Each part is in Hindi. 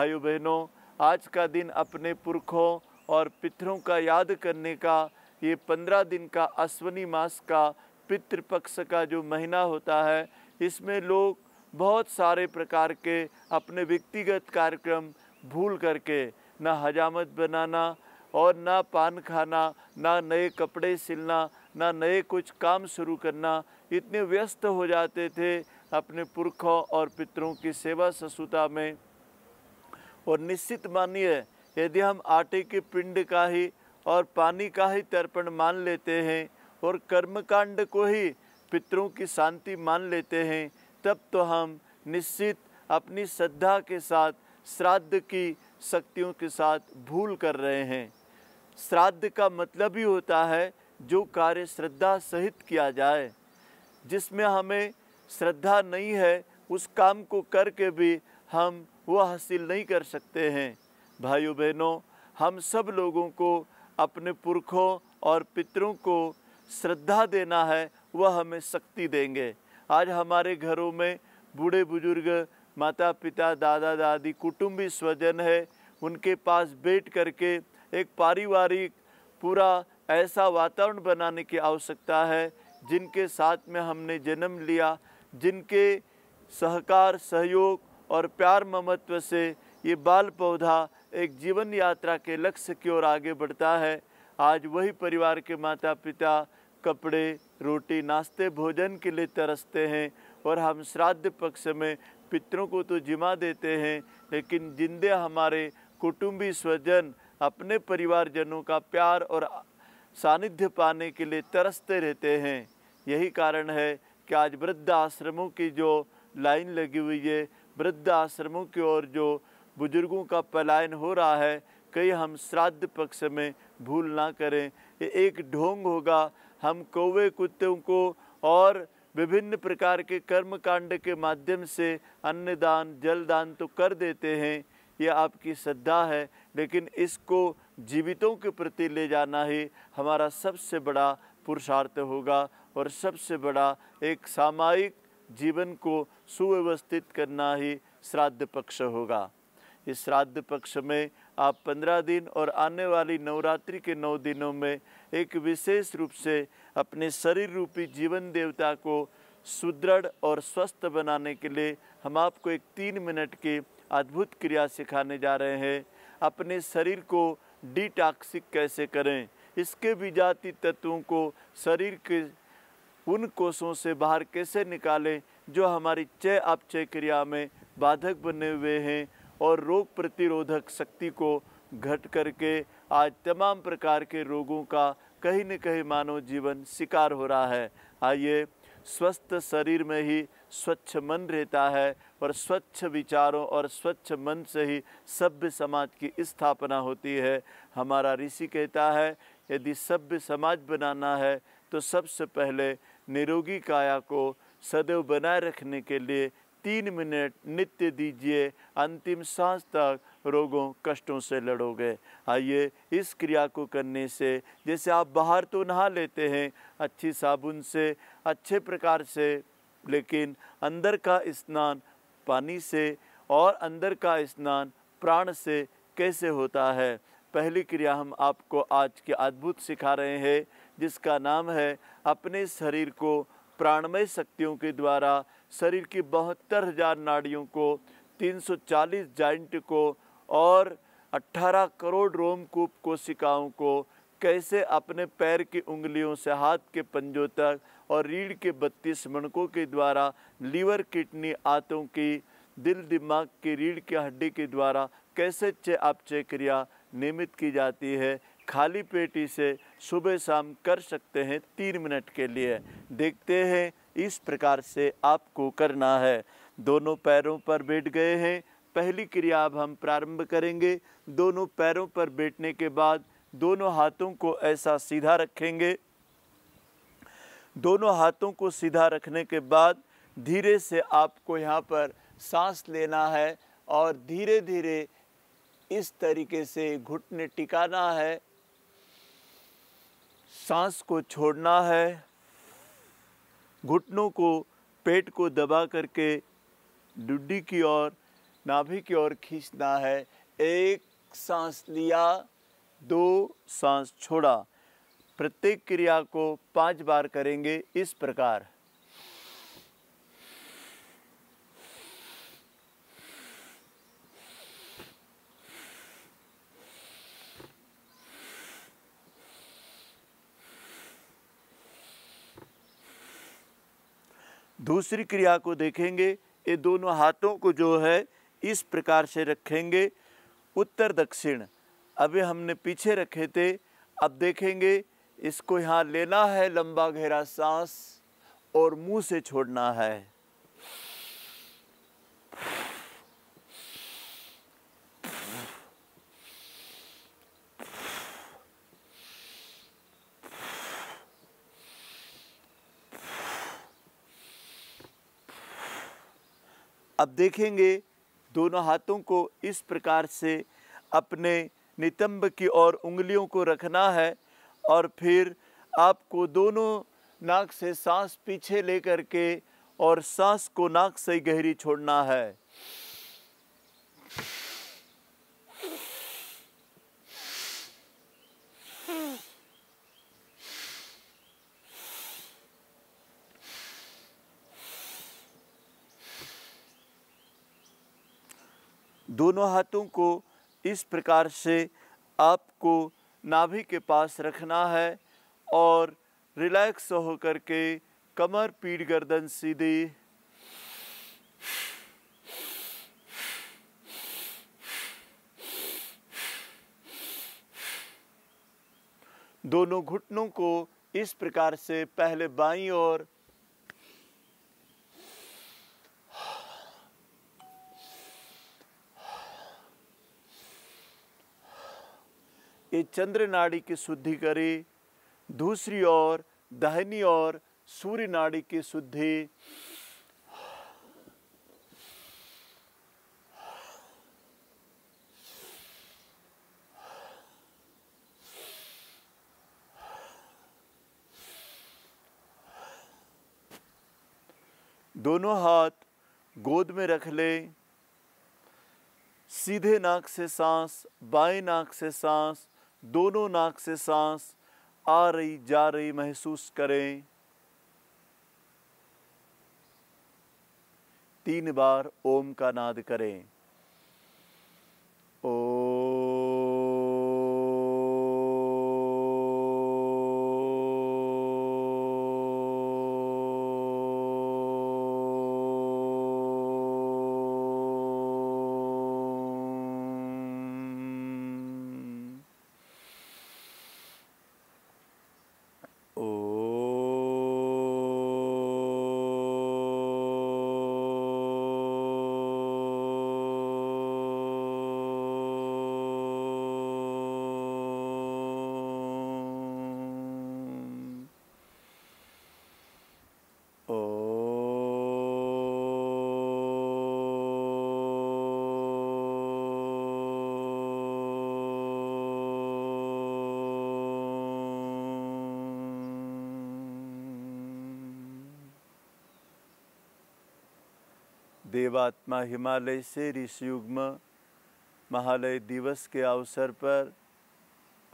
भाइयों बहनों आज का दिन अपने पुरखों और पितरों का याद करने का ये पंद्रह दिन का अश्वनी मास का पितृपक्ष का जो महीना होता है इसमें लोग बहुत सारे प्रकार के अपने व्यक्तिगत कार्यक्रम भूल करके ना हजामत बनाना और ना पान खाना ना नए कपड़े सिलना ना नए कुछ काम शुरू करना इतने व्यस्त हो जाते थे अपने पुरखों और पितरों की सेवा ससुता में और निश्चित मानिए यदि हम आटे के पिंड का ही और पानी का ही तर्पण मान लेते हैं और कर्मकांड को ही पितरों की शांति मान लेते हैं तब तो हम निश्चित अपनी श्रद्धा के साथ श्राद्ध की शक्तियों के साथ भूल कर रहे हैं श्राद्ध का मतलब ही होता है जो कार्य श्रद्धा सहित किया जाए जिसमें हमें श्रद्धा नहीं है उस काम को करके भी हम वो हासिल नहीं कर सकते हैं भाइयों बहनों हम सब लोगों को अपने पुरखों और पितरों को श्रद्धा देना है वह हमें शक्ति देंगे आज हमारे घरों में बूढ़े बुजुर्ग माता पिता दादा दादी कुटुंबी स्वजन है उनके पास बैठ करके एक पारिवारिक पूरा ऐसा वातावरण बनाने की आवश्यकता है जिनके साथ में हमने जन्म लिया जिनके सहकार सहयोग और प्यार ममत्व से ये बाल पौधा एक जीवन यात्रा के लक्ष्य की ओर आगे बढ़ता है आज वही परिवार के माता पिता कपड़े रोटी नाश्ते भोजन के लिए तरसते हैं और हम श्राद्ध पक्ष में पितरों को तो जिमा देते हैं लेकिन जिंदे हमारे कुटुंबी स्वजन अपने परिवारजनों का प्यार और सानिध्य पाने के लिए तरसते रहते हैं यही कारण है कि आज वृद्ध आश्रमों की जो लाइन लगी हुई है वृद्ध आश्रमों की ओर जो बुजुर्गों का पलायन हो रहा है कई हम श्राद्ध पक्ष में भूल ना करें ये एक ढोंग होगा हम कौवे कुत्तों को और विभिन्न प्रकार के कर्म कांड के माध्यम से अन्नदान जलदान तो कर देते हैं ये आपकी श्रद्धा है लेकिन इसको जीवितों के प्रति ले जाना ही हमारा सबसे बड़ा पुरुषार्थ होगा और सबसे बड़ा एक सामायिक जीवन को सुव्यवस्थित करना ही श्राद्ध पक्ष होगा इस श्राद्ध पक्ष में आप पंद्रह दिन और आने वाली नवरात्रि के नौ दिनों में एक विशेष रूप से अपने शरीर रूपी जीवन देवता को सुदृढ़ और स्वस्थ बनाने के लिए हम आपको एक तीन मिनट की अद्भुत क्रिया सिखाने जा रहे हैं अपने शरीर को डिटॉक्सिक कैसे करें इसके विजाति तत्वों को शरीर के उन कोषों से बाहर कैसे निकालें जो हमारी चय अपचय क्रिया में बाधक बने हुए हैं और रोग प्रतिरोधक शक्ति को घट करके आज तमाम प्रकार के रोगों का कहीं न कहीं मानव जीवन शिकार हो रहा है आइए स्वस्थ शरीर में ही स्वच्छ मन रहता है और स्वच्छ विचारों और स्वच्छ मन से ही सभ्य समाज की स्थापना होती है हमारा ऋषि कहता है यदि सभ्य समाज बनाना है तो सबसे पहले निरोगी काया को सदैव बनाए रखने के लिए तीन मिनट नित्य दीजिए अंतिम सांस तक रोगों कष्टों से लड़ोगे आइए इस क्रिया को करने से जैसे आप बाहर तो नहा लेते हैं अच्छी साबुन से अच्छे प्रकार से लेकिन अंदर का स्नान पानी से और अंदर का स्नान प्राण से कैसे होता है पहली क्रिया हम आपको आज के अद्भुत सिखा रहे हैं जिसका नाम है अपने शरीर को प्राणमय शक्तियों के द्वारा शरीर की बहत्तर हजार नाड़ियों को 340 जॉइंट को और 18 करोड़ रोमकूप कोशिकाओं को कैसे अपने पैर की उंगलियों से हाथ के पंजों तक और रीढ़ के बत्तीस मणकों के द्वारा लीवर किडनी आतों की दिल दिमाग की रीढ़ की हड्डी के द्वारा कैसे चे आप चेक्रिया नियमित की जाती है खाली पेटी से सुबह शाम कर सकते हैं तीन मिनट के लिए देखते हैं इस प्रकार से आपको करना है दोनों पैरों पर बैठ गए हैं पहली क्रिया अब हम प्रारंभ करेंगे दोनों पैरों पर बैठने के बाद दोनों हाथों को ऐसा सीधा रखेंगे दोनों हाथों को सीधा रखने के बाद धीरे से आपको यहाँ पर सांस लेना है और धीरे धीरे इस तरीके से घुटने टिकाना है सांस को छोड़ना है घुटनों को पेट को दबा करके डुड्डी की ओर नाभि की ओर खींचना है एक सांस लिया दो सांस छोड़ा प्रत्येक क्रिया को पांच बार करेंगे इस प्रकार दूसरी क्रिया को देखेंगे ये दोनों हाथों को जो है इस प्रकार से रखेंगे उत्तर दक्षिण अभी हमने पीछे रखे थे अब देखेंगे इसको यहाँ लेना है लंबा गहरा सांस और मुंह से छोड़ना है अब देखेंगे दोनों हाथों को इस प्रकार से अपने नितंब की ओर उंगलियों को रखना है और फिर आपको दोनों नाक से सांस पीछे लेकर के और सांस को नाक से गहरी छोड़ना है दोनों हाथों को इस प्रकार से आपको नाभि के पास रखना है और रिलैक्स हो के कमर पीठ गर्दन सीधी दोनों घुटनों को इस प्रकार से पहले बाईं ओर ये चंद्र नाड़ी की शुद्धि करे दूसरी ओर दाहिनी ओर सूर्य नाड़ी की शुद्धि दोनों हाथ गोद में रख ले सीधे नाक से सांस बाएं नाक से सांस दोनों नाक से सांस आ रही जा रही महसूस करें तीन बार ओम का नाद करें देवात्मा हिमालय से ऋषियुग्म महालय दिवस के अवसर पर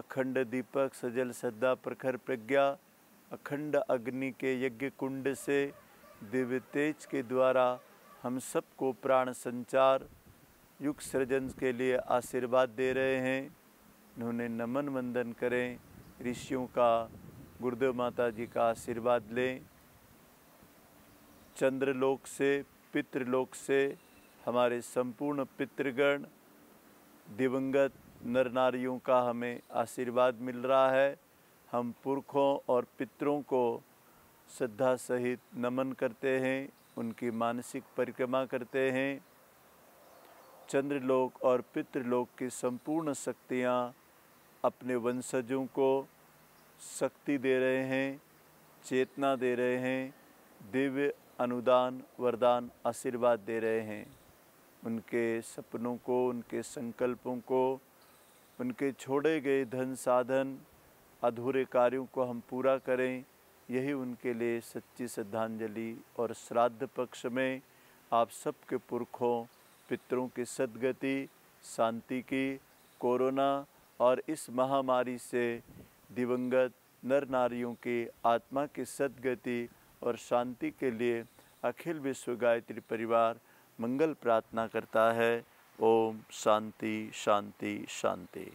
अखंड दीपक सजल श्रद्धा प्रखर प्रज्ञा अखंड अग्नि के यज्ञ कुंड से दिव्य तेज के द्वारा हम सबको प्राण संचार युग सृजन के लिए आशीर्वाद दे रहे हैं उन्होंने नमन वंदन करें ऋषियों का गुरुदेव माता जी का आशीर्वाद लें चंद्रलोक से पितृलोक से हमारे संपूर्ण पितृगण दिवंगत नर नारियों का हमें आशीर्वाद मिल रहा है हम पुरखों और पितरों को श्रद्धा सहित नमन करते हैं उनकी मानसिक परिक्रमा करते हैं चंद्रलोक और पितृलोक की संपूर्ण शक्तियाँ अपने वंशजों को शक्ति दे रहे हैं चेतना दे रहे हैं दिव्य अनुदान वरदान आशीर्वाद दे रहे हैं उनके सपनों को उनके संकल्पों को उनके छोड़े गए धन साधन अधूरे कार्यों को हम पूरा करें यही उनके लिए सच्ची श्रद्धांजलि और श्राद्ध पक्ष में आप सबके पुरखों पितरों की सदगति शांति की कोरोना और इस महामारी से दिवंगत नर नारियों की आत्मा की सदगति और शांति के लिए अखिल विश्व गायत्री परिवार मंगल प्रार्थना करता है ओम शांति शांति शांति